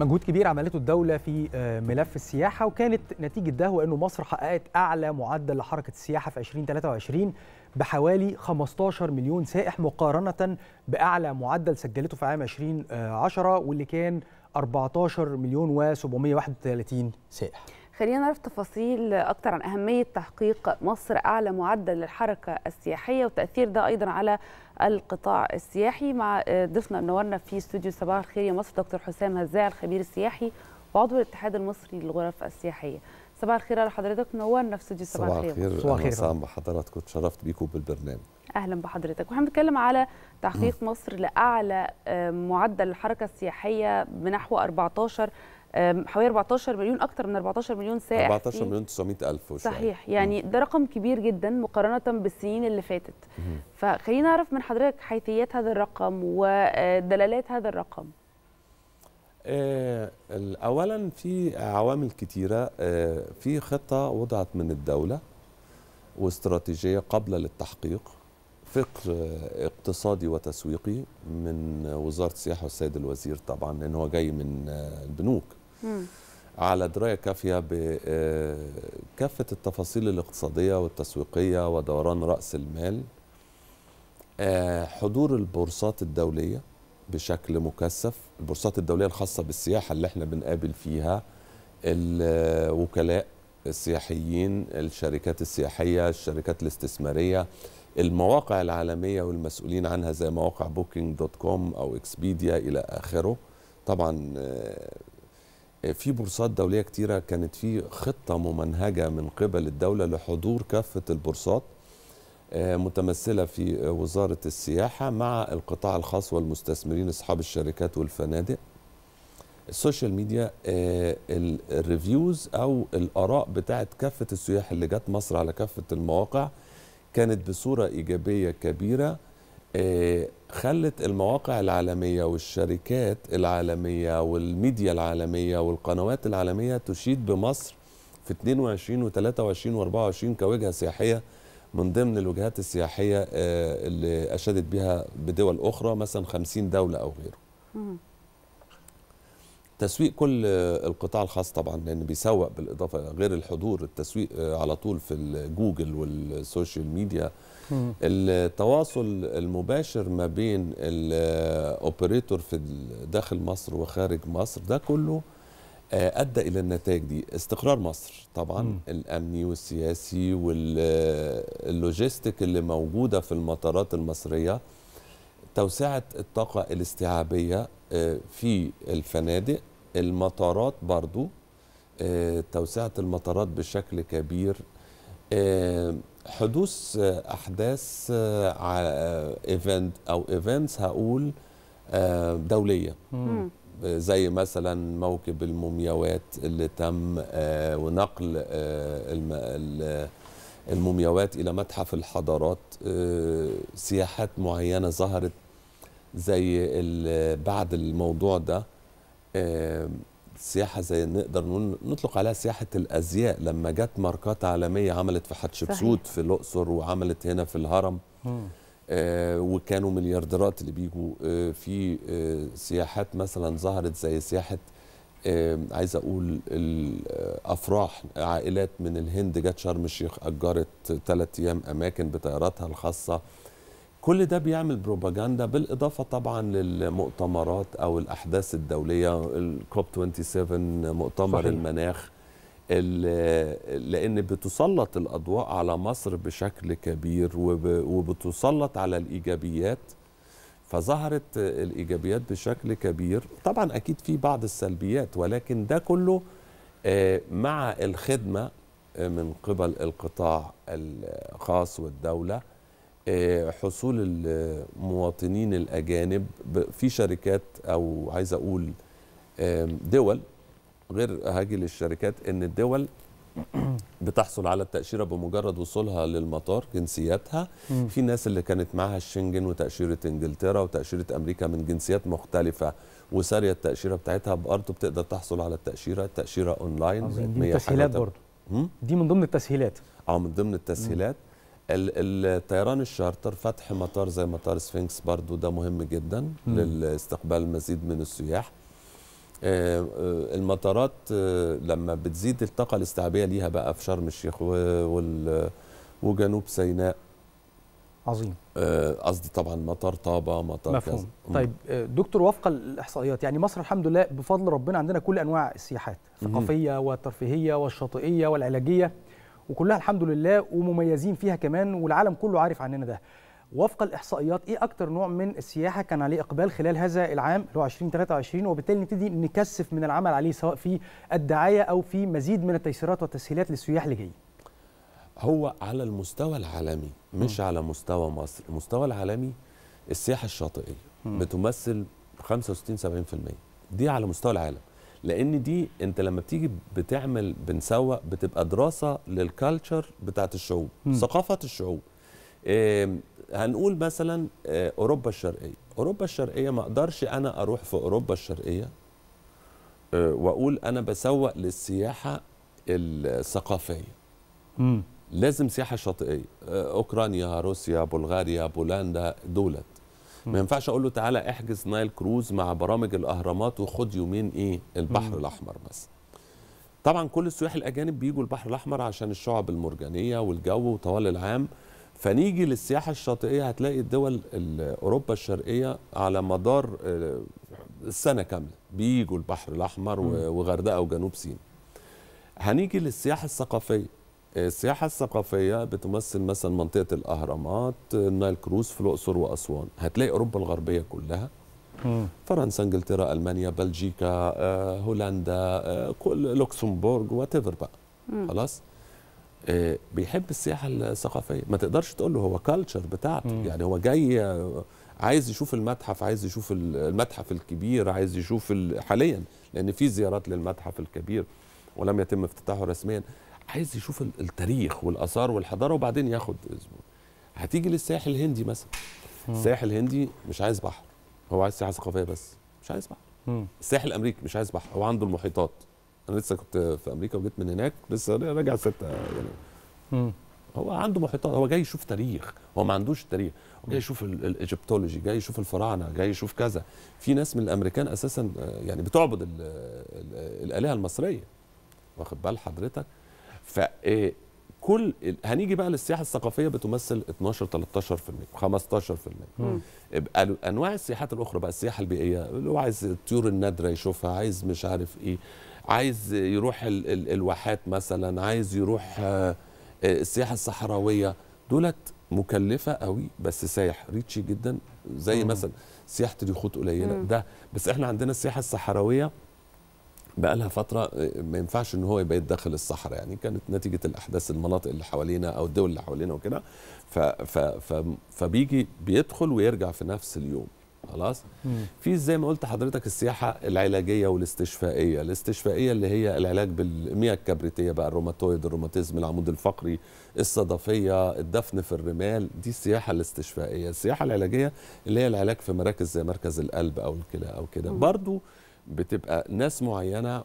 مجهود كبير عملته الدولة في آه، ملف السياحة وكانت نتيجة ده هو أنه مصر حققت أعلى معدل لحركة السياحة في 2023 بحوالي 15 مليون سائح مقارنة بأعلى معدل سجلته في عام 2010 آه، واللي كان 14 مليون و731 سائح خلينا نعرف تفاصيل أكثر عن أهمية تحقيق مصر أعلى معدل للحركة السياحية وتأثير ده أيضا على القطاع السياحي مع ضيفنا منورنا في استوديو صباح الخير يا مصر دكتور حسام هزاع الخبير السياحي وعضو الاتحاد المصري للغرف السياحية صباح الخير على حضرتك منورنا في استوديو صباح, صباح الخير صباح الخير صباح بحضراتكم اتشرفت بيكم بالبرنامج اهلا بحضرتك واحنا بنتكلم على تحقيق مصر لاعلى آه، معدل الحركه السياحيه بنحو 14 حوالي 14 مليون اكتر من 14 مليون سائح 14 مليون 900 الف وشوية. صحيح يعني ده رقم كبير جدا مقارنه بالسنين اللي فاتت فخلينا نعرف من حضرتك حيثيات هذا الرقم ودلالات هذا الرقم آه، اولا في عوامل كثيره آه، في خطه وضعت من الدوله واستراتيجيه قابله للتحقيق فكر اقتصادي وتسويقي من وزاره السياحه والسيد الوزير طبعا لان هو جاي من آه، البنوك على درايه كافيه بكافه آه، التفاصيل الاقتصاديه والتسويقيه ودوران راس المال آه، حضور البورصات الدوليه بشكل مكثف البورصات الدوليه الخاصه بالسياحه اللي احنا بنقابل فيها الوكلاء السياحيين الشركات السياحيه الشركات الاستثماريه المواقع العالميه والمسؤولين عنها زي مواقع بوكينج دوت كوم او اكسبيديا الى اخره طبعا آه، في بورصات دوليه كتيره كانت في خطه ممنهجه من قبل الدوله لحضور كافه البورصات آه، متمثله في وزاره السياحه مع القطاع الخاص والمستثمرين اصحاب الشركات والفنادق السوشيال ميديا آه، الريفيوز او الاراء بتاعه كافه السياح اللي جت مصر على كافه المواقع كانت بصوره ايجابيه كبيره آه، خلت المواقع العالمية والشركات العالمية والميديا العالمية والقنوات العالمية تشيد بمصر في 22 و 23 و 24 كوجهة سياحية من ضمن الوجهات السياحية آه، اللي أشادت بها بدول أخرى مثلا 50 دولة أو غيره تسويق كل آه، القطاع الخاص طبعا لان بيسوق بالاضافه غير الحضور التسويق على طول في الجوجل والسوشيال ميديا التواصل المباشر ما بين الاوبريتور في داخل مصر وخارج مصر ده كله آه، ادى الى النتائج دي استقرار مصر طبعا م. الامني والسياسي واللوجيستيك اللي موجوده في المطارات المصريه توسعه الطاقه الاستيعابيه آه، في الفنادق المطارات برضو آه، توسعه المطارات بشكل كبير آه، حدوث آه، احداث آه، على ايفنت او ايفنتس هقول دوليه زي مثلا موكب المومياوات اللي تم ونقل المومياوات الى متحف الحضارات سياحات معينه ظهرت زي بعد الموضوع ده سياحه زي نقدر نقول نطلق عليها سياحه الازياء لما جت ماركات عالميه عملت في حتشبسوت في الاقصر وعملت هنا في الهرم آه وكانوا مليارديرات اللي بيجوا آه في آه سياحات مثلا ظهرت زي سياحه آه عايز اقول الافراح عائلات من الهند جت شرم الشيخ اجرت ثلاث ايام اماكن بطياراتها الخاصه كل ده بيعمل بروباجندا بالاضافه طبعا للمؤتمرات او الاحداث الدوليه الكوب 27 مؤتمر صحيح. المناخ لان بتسلط الاضواء على مصر بشكل كبير وبتسلط على الايجابيات فظهرت الايجابيات بشكل كبير طبعا اكيد في بعض السلبيات ولكن ده كله آه، مع الخدمه آه، من قبل القطاع الخاص والدوله آه، حصول المواطنين الأجانب في شركات أو عايز أقول دول غير هاجي للشركات ان الدول بتحصل على التأشيرة بمجرد وصولها للمطار جنسياتها في ناس اللي كانت معاها الشنجن وتأشيرة انجلترا وتأشيرة امريكا من جنسيات مختلفة وسارية التأشيرة بتاعتها بأرضه بتقدر تحصل على التأشيرة التأشيرة اونلاين دي تسهيلات برضه دي من ضمن التسهيلات اه من ضمن التسهيلات مم. الطيران الشارتر فتح مطار زي مطار سفنكس برضو ده مهم جدا لاستقبال المزيد من السياح آه، آه، المطارات آه، لما بتزيد الطاقة الاستيعابية ليها بقى في شرم الشيخ وجنوب سيناء عظيم قصدي طبعا مطار طابة مطار مفهوم كذا. طيب دكتور وفقا للإحصائيات يعني مصر الحمد لله بفضل ربنا عندنا كل أنواع السياحات ثقافية والترفيهية والشاطئية والعلاجية وكلها الحمد لله ومميزين فيها كمان والعالم كله عارف عننا ده وفق الاحصائيات ايه اكتر نوع من السياحه كان عليه اقبال خلال هذا العام اللي هو 2023 وبالتالي نبتدي نكثف من العمل عليه سواء في الدعايه او في مزيد من التيسيرات والتسهيلات للسياح اللي جايين هو على المستوى العالمي مش م. على مستوى مصر المستوى العالمي السياحه الشاطئيه م. بتمثل 65 70% دي على مستوى العالم لان دي انت لما بتيجي بتعمل بنسوق بتبقى دراسه للكالتشر بتاعت الشعوب م. الشعوب إيه هنقول مثلا آه، اوروبا الشرقيه اوروبا الشرقيه ما اقدرش انا اروح في اوروبا الشرقيه إيه واقول انا بسوق للسياحه الثقافيه م. لازم سياحه شاطئيه آه، اوكرانيا روسيا بلغاريا بولندا دولت ما ينفعش اقول له تعالى احجز نايل كروز مع برامج الاهرامات وخد يومين ايه البحر الاحمر بس طبعا كل السياح الاجانب بيجوا البحر الاحمر عشان الشعب المرجانيه والجو وطوال العام فنيجي للسياحه الشاطئيه هتلاقي الدول اوروبا الشرقيه على مدار آه، السنه كامله بيجوا البحر الاحمر وغردقه وجنوب سيناء هنيجي للسياحه الثقافيه السياحة الثقافية بتمثل مثلا منطقة الأهرامات النايل كروز في الأقصر وأسوان هتلاقي أوروبا الغربية كلها فرنسا انجلترا المانيا بلجيكا آه، هولندا آه، كل لوكسمبورغ واتيفر بقى خلاص آه، بيحب السياحه الثقافيه ما تقدرش تقول له هو كالتشر بتاعته يعني هو جاي عايز يشوف المتحف عايز يشوف المتحف الكبير عايز يشوف حاليا لان في زيارات للمتحف الكبير ولم يتم افتتاحه رسميا عايز يشوف التاريخ والاثار والحضاره وبعدين ياخد اسبوع هتيجي للساحل الهندي مثلا الساحل الهندي مش عايز بحر هو عايز سياحه ثقافيه بس مش عايز بحر الساحل الامريكي مش عايز بحر هو عنده المحيطات انا لسه كنت في امريكا وجيت من هناك لسه راجع ستة يعني هو عنده محيطات هو جاي يشوف تاريخ هو ما عندوش تاريخ هو جاي يشوف الايجيبتولوجي جاي يشوف الفراعنه جاي يشوف كذا في ناس من الامريكان اساسا آه، يعني بتعبد الالهه المصريه واخد بال حضرتك فكل آه، هنيجي بقى للسياحه الثقافيه بتمثل 12 13% 15% م. انواع السياحات الاخرى بقى السياحه البيئيه اللي هو عايز الطيور النادره يشوفها عايز مش عارف ايه عايز يروح ال ال الواحات مثلا عايز يروح آه، آه، السياحه الصحراويه دولت مكلفه قوي بس سايح ريتشي جدا زي مم. مثلا سياحه اليخوت قليله ده بس احنا عندنا السياحه الصحراويه بقى لها فتره آه، ما ينفعش ان هو يبقى يتدخل الصحراء يعني كانت نتيجه الاحداث المناطق اللي حوالينا او الدول اللي حوالينا وكده فبيجي بيدخل ويرجع في نفس اليوم خلاص في زي ما قلت حضرتك السياحه العلاجيه والاستشفائيه الاستشفائيه اللي هي العلاج بالمياه الكبريتيه بقى الروماتويد الروماتيزم العمود الفقري الصدفيه الدفن في الرمال دي السياحه الاستشفائيه السياحه العلاجيه اللي هي العلاج في مراكز زي مركز القلب او الكلى او كده برضو بتبقى ناس معينه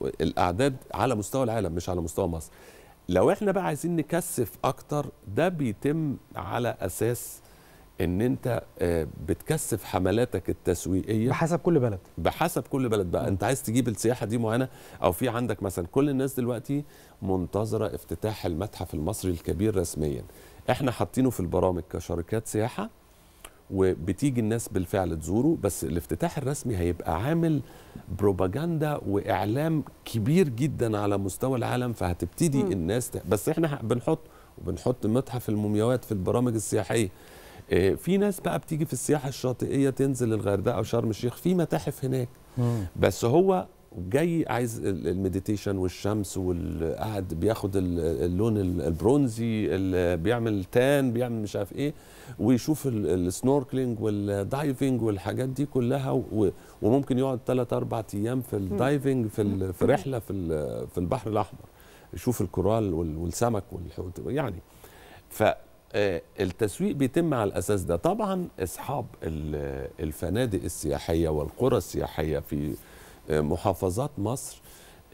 والاعداد على مستوى العالم مش على مستوى مصر لو احنا بقى عايزين نكثف اكتر ده بيتم على اساس ان انت آه، بتكثف حملاتك التسويقيه بحسب كل بلد بحسب كل بلد بقى انت عايز تجيب السياحه دي معينه او في عندك مثلا كل الناس دلوقتي منتظره افتتاح المتحف المصري الكبير رسميا احنا حاطينه في البرامج كشركات سياحه وبتيجي الناس بالفعل تزوره بس الافتتاح الرسمي هيبقى عامل بروباجندا واعلام كبير جدا على مستوى العالم فهتبتدي م. الناس ت... بس احنا بنحط وبنحط متحف المومياوات في البرامج السياحيه آه، في ناس بقى بتيجي في السياحه الشاطئيه تنزل الغردقه او شرم الشيخ في متاحف هناك م. بس هو وجاي عايز المديتيشن والشمس والقعد بياخد اللون البرونزي اللي بيعمل تان بيعمل مش عارف ايه ويشوف السنوركلينج والدايفنج والحاجات دي كلها وممكن يقعد 3 4 ايام في الدايفنج في في رحله في في البحر الاحمر يشوف الكورال والسمك والحوت يعني ف آه، التسويق بيتم على الاساس ده طبعا اصحاب الفنادق السياحيه والقرى السياحيه في محافظات مصر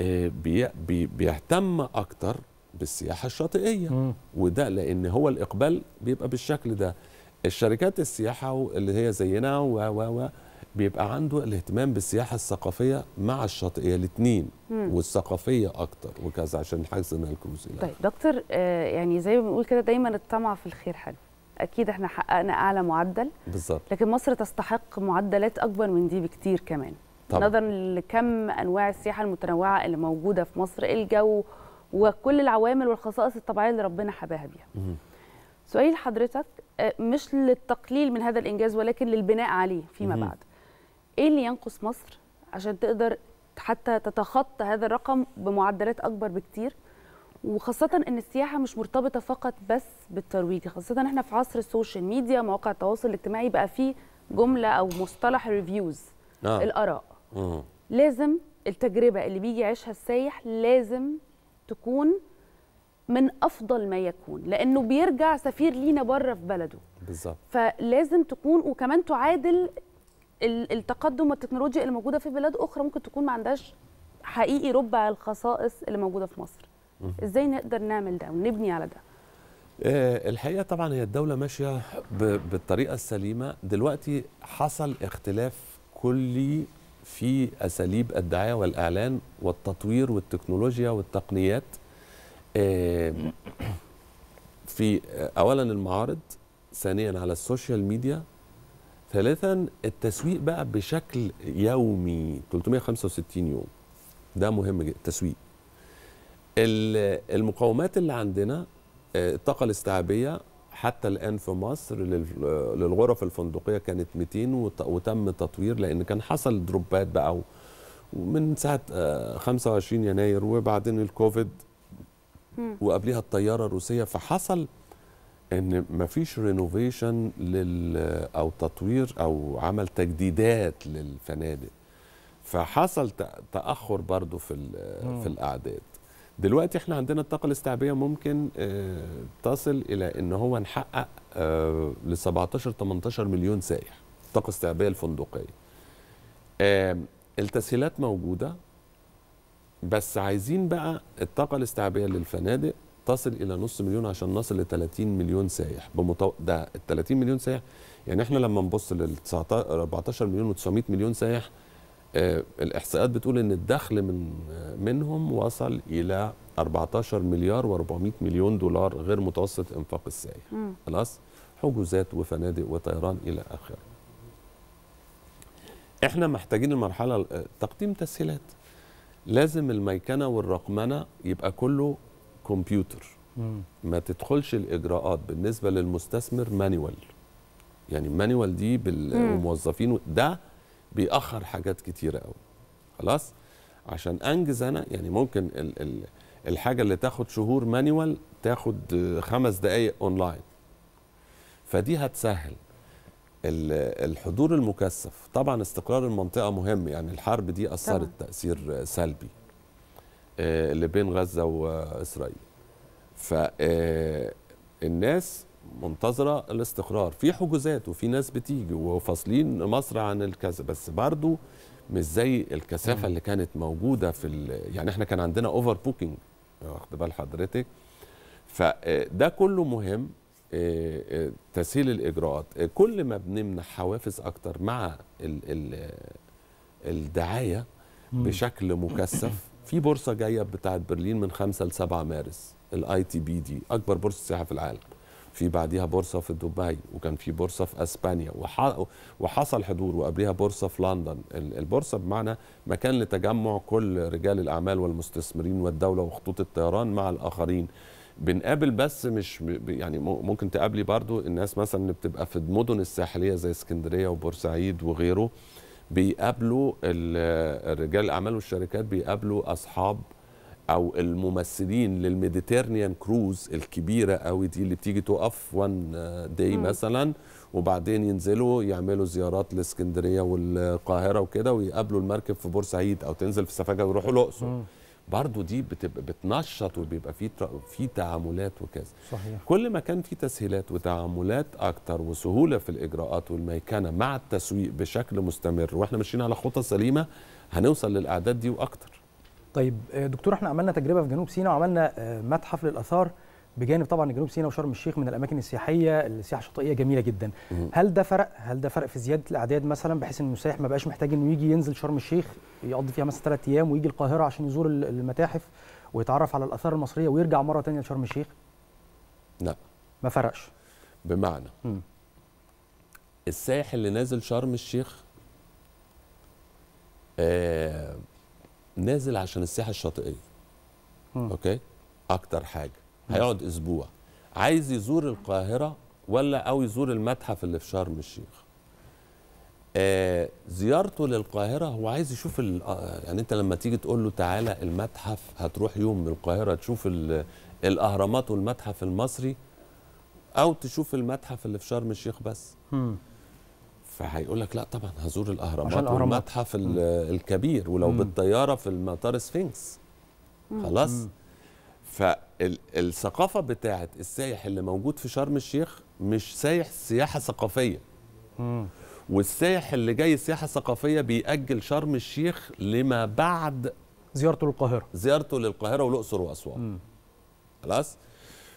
آه، بيهتم اكتر بالسياحه الشاطئيه وده لان هو الاقبال بيبقى بالشكل ده الشركات السياحه اللي هي زينا و و و بيبقى عنده الاهتمام بالسياحه الثقافيه مع الشاطئيه الاثنين والثقافيه اكتر وكذا عشان حجزنا الكروز يعني. طيب دكتور آه، يعني زي ما بنقول كده دايما الطمع في الخير حلو اكيد احنا حققنا اعلى معدل بالظبط لكن مصر تستحق معدلات اكبر من دي بكتير كمان طبعا. نظرا لكم انواع السياحه المتنوعه اللي موجوده في مصر الجو وكل العوامل والخصائص الطبيعيه اللي ربنا حباها بيها سؤال حضرتك آه، مش للتقليل من هذا الانجاز ولكن للبناء عليه فيما مم. بعد ايه اللي ينقص مصر عشان تقدر حتى تتخطى هذا الرقم بمعدلات اكبر بكتير وخاصة إن السياحة مش مرتبطة فقط بس بالترويج، خاصة إحنا في عصر السوشيال ميديا مواقع التواصل الاجتماعي بقى فيه جملة أو مصطلح الريفيوز آه. الآراء لازم التجربه اللي بيجي يعيشها السايح لازم تكون من افضل ما يكون لانه بيرجع سفير لينا بره في بلده بالظبط فلازم تكون وكمان تعادل التقدم والتكنولوجيا اللي موجوده في بلاد اخرى ممكن تكون ما عندهاش حقيقي ربع الخصائص اللي موجوده في مصر مم. ازاي نقدر نعمل ده ونبني على ده آه، الحقيقه طبعا هي الدوله ماشيه بالطريقه السليمه دلوقتي حصل اختلاف كلي في اساليب الدعايه والاعلان والتطوير والتكنولوجيا والتقنيات آه، في اولا المعارض ثانيا على السوشيال ميديا ثالثا التسويق بقى بشكل يومي 365 يوم ده مهم جدا التسويق المقاومات اللي عندنا آه، الطاقه الاستيعابيه حتى الان في مصر للغرف الفندقيه كانت 200 وتم تطوير لان كان حصل دروبات بقى ومن ساعه 25 آه، يناير وبعدين الكوفيد وقبليها الطياره الروسيه فحصل ان مفيش رينوفيشن لل او تطوير او عمل تجديدات للفنادق فحصل تاخر برضو في في الاعداد دلوقتي احنا عندنا الطاقه الاستيعابيه ممكن آه، تصل الى ان هو نحقق آه، ل 17 18 مليون سائح الطاقه الاستيعابيه الفندقيه آه، التسهيلات موجوده بس عايزين بقى الطاقه الاستيعابيه للفنادق تصل الى نص مليون عشان نصل ل 30 مليون سائح بمطو... ده ال 30 مليون سائح يعني احنا لما نبص لل 14 مليون و 900 مليون سائح آه، الاحصاءات بتقول ان الدخل من آه، منهم وصل الى 14 مليار و400 مليون دولار غير متوسط انفاق السائح خلاص حجوزات وفنادق وطيران الى اخره احنا محتاجين المرحله آه، تقديم تسهيلات لازم الميكنه والرقمنه يبقى كله كمبيوتر ما تدخلش الاجراءات بالنسبه للمستثمر مانيوال يعني مانيوال دي بالموظفين ده بيأخر حاجات كتيرة قوي خلاص عشان انجز انا يعني ممكن ال ال الحاجه اللي تاخد شهور مانيوال تاخد خمس دقائق اونلاين فدي هتسهل الحضور المكثف طبعا استقرار المنطقه مهم يعني الحرب دي اثرت تاثير سلبي آه، اللي بين غزه واسرائيل فالناس آه، منتظره الاستقرار في حجوزات وفي ناس بتيجي وفاصلين مصر عن الكذا بس برضو مش زي الكثافه اللي كانت موجوده في يعني احنا كان عندنا اوفر بوكينج واخد بال حضرتك فده كله مهم آه، آه، تسهيل الاجراءات آه، كل ما بنمنح حوافز اكتر مع ال ال الدعايه بشكل مكثف في بورصه جايه بتاعه برلين من 5 ل 7 مارس الاي تي بي دي اكبر بورصه سياحه في العالم في بعديها بورصه في دبي وكان في بورصه في اسبانيا وحصل حضور وقبلها بورصه في لندن البورصه بمعنى مكان لتجمع كل رجال الاعمال والمستثمرين والدوله وخطوط الطيران مع الاخرين بنقابل بس مش يعني ممكن تقابلي برضو الناس مثلا اللي بتبقى في المدن الساحليه زي اسكندريه وبورسعيد وغيره بيقابلوا رجال الاعمال والشركات بيقابلوا اصحاب او الممثلين للميديتيرنيان كروز الكبيره قوي دي اللي بتيجي تقف وان داي مثلا وبعدين ينزلوا يعملوا زيارات لاسكندريه والقاهره وكده ويقابلوا المركب في بورسعيد او تنزل في السفاجه ويروحوا الاقصر برضه دي بتبقى بتنشط وبيبقى في في تعاملات وكذا صحيح. كل ما كان في تسهيلات وتعاملات اكتر وسهوله في الاجراءات والميكنه مع التسويق بشكل مستمر واحنا ماشيين على خطى سليمه هنوصل للاعداد دي واكتر طيب آه، دكتور احنا عملنا تجربه في جنوب سيناء وعملنا آه، متحف للاثار بجانب طبعا جنوب سيناء وشرم الشيخ من الاماكن السياحيه السياحه الشاطئيه جميله جدا هل ده فرق هل ده فرق في زياده الاعداد مثلا بحيث ان السائح ما بقاش محتاج انه يجي ينزل شرم الشيخ يقضي فيها مثلا ثلاث ايام ويجي القاهره عشان يزور المتاحف ويتعرف على الاثار المصريه ويرجع مره ثانيه لشرم الشيخ لا ما فرقش بمعنى السائح اللي نازل شرم الشيخ آه نازل عشان السياحه الشاطئيه م. اوكي اكتر حاجه هيقعد اسبوع عايز يزور القاهره ولا او يزور المتحف اللي في شرم الشيخ آه زيارته للقاهره هو عايز يشوف آه، يعني انت لما تيجي تقول له تعالى المتحف هتروح يوم من القاهره تشوف الاهرامات والمتحف المصري او تشوف المتحف اللي في شرم الشيخ بس فهيقول لك لا طبعا هزور الاهرامات عشان والمتحف الكبير ولو مم. بالطياره في المطار سفنكس خلاص مم. فالثقافه بتاعت السايح اللي موجود في شرم الشيخ مش سايح سياحه ثقافيه مم. والسايح اللي جاي سياحه ثقافيه بيأجل شرم الشيخ لما بعد زيارته للقاهره زيارته للقاهره والاقصر واسوان خلاص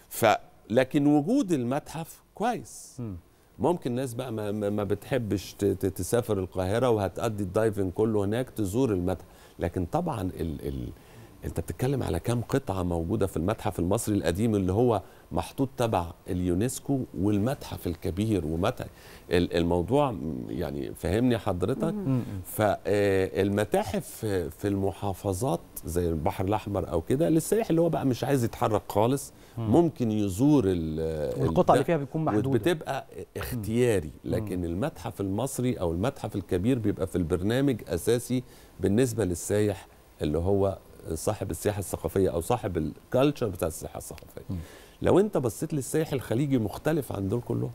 ف لكن وجود المتحف كويس مم. ممكن ناس بقى ما, ما بتحبش تسافر القاهره وهتقضي الدايفنج كله هناك تزور المتحف لكن طبعا ال ال انت بتتكلم على كام قطعه موجوده في المتحف المصري القديم اللي هو محطوط تبع اليونسكو والمتحف الكبير ومتحف الموضوع يعني فهمني حضرتك فالمتاحف آه، في المحافظات زي البحر الاحمر او كده للسائح اللي هو بقى مش عايز يتحرك خالص ممكن يزور القطع اللي فيها بتكون محدوده بتبقى اختياري لكن المتحف المصري او المتحف الكبير بيبقى في البرنامج اساسي بالنسبه للسايح اللي هو صاحب السياحه الثقافيه او صاحب الكالتشر بتاع السياحه الثقافيه لو انت بصيت للسائح الخليجي مختلف عن دول كلهم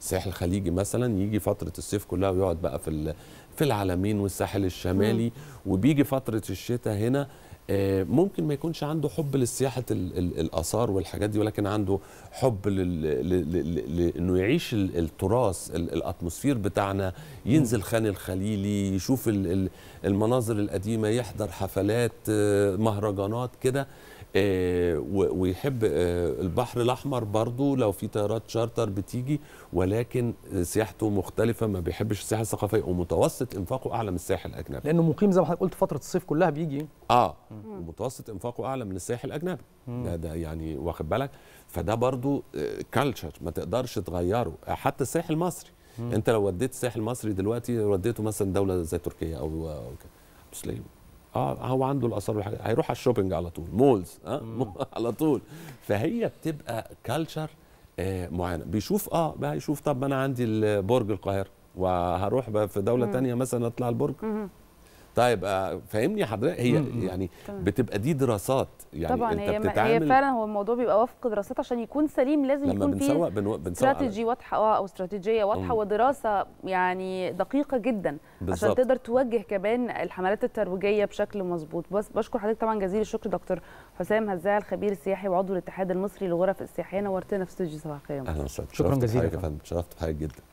السائح الخليجي مثلا يجي فتره الصيف كلها ويقعد بقى في في العلمين والساحل الشمالي وبيجي فتره الشتاء هنا آه، ممكن ما يكونش عنده حب للسياحة الاثار والحاجات دي ولكن عنده حب لانه يعيش التراث الاتموسفير بتاعنا ينزل خان الخليلي يشوف المناظر القديمه يحضر حفلات آه، مهرجانات كده آه، ويحب آه، البحر الاحمر برضو لو في طيارات شارتر بتيجي ولكن سياحته مختلفه ما بيحبش السياحه الثقافيه ومتوسط انفاقه اعلى من الساحل الاجنبي لانه مقيم زي ما حضرتك قلت فتره الصيف كلها بيجي اه ومتوسط انفاقه اعلى من الساحل الاجنبي ده, ده يعني واخد بالك فده برضو كلتشر آه، ما تقدرش تغيره حتى الساحل المصري انت لو وديت الساحل المصري دلوقتي وديته مثلا دوله زي تركيا او او كده مش اه هو عنده الاثار والحاجات هيروح على الشوبينج على طول مولز آه على طول فهي بتبقى كالتشر آه معينه بيشوف اه بقى يشوف طب ما انا عندي برج القاهره وهروح بقى في دوله مم. تانية مثلا اطلع البرج مم. طيب آه، فاهمني حضرتك هي مم. يعني طبعا. بتبقى دي دراسات يعني طبعا انت هي بتتعامل هي فعلا هو الموضوع بيبقى وفق دراسات عشان يكون سليم لازم لما يكون فيه بنو... استراتيجي واضحه اه او استراتيجيه واضحه ودراسه يعني دقيقه جدا بالزبط. عشان تقدر توجه كمان الحملات الترويجيه بشكل مظبوط بس بشكر حضرتك طبعا جزيل الشكر دكتور حسام هزاع الخبير السياحي وعضو الاتحاد المصري للغرف السياحيه نورتنا في استوديو صباح الخير اهلا وسهلا شكرا جزيلا شرفت بحضرتك جدا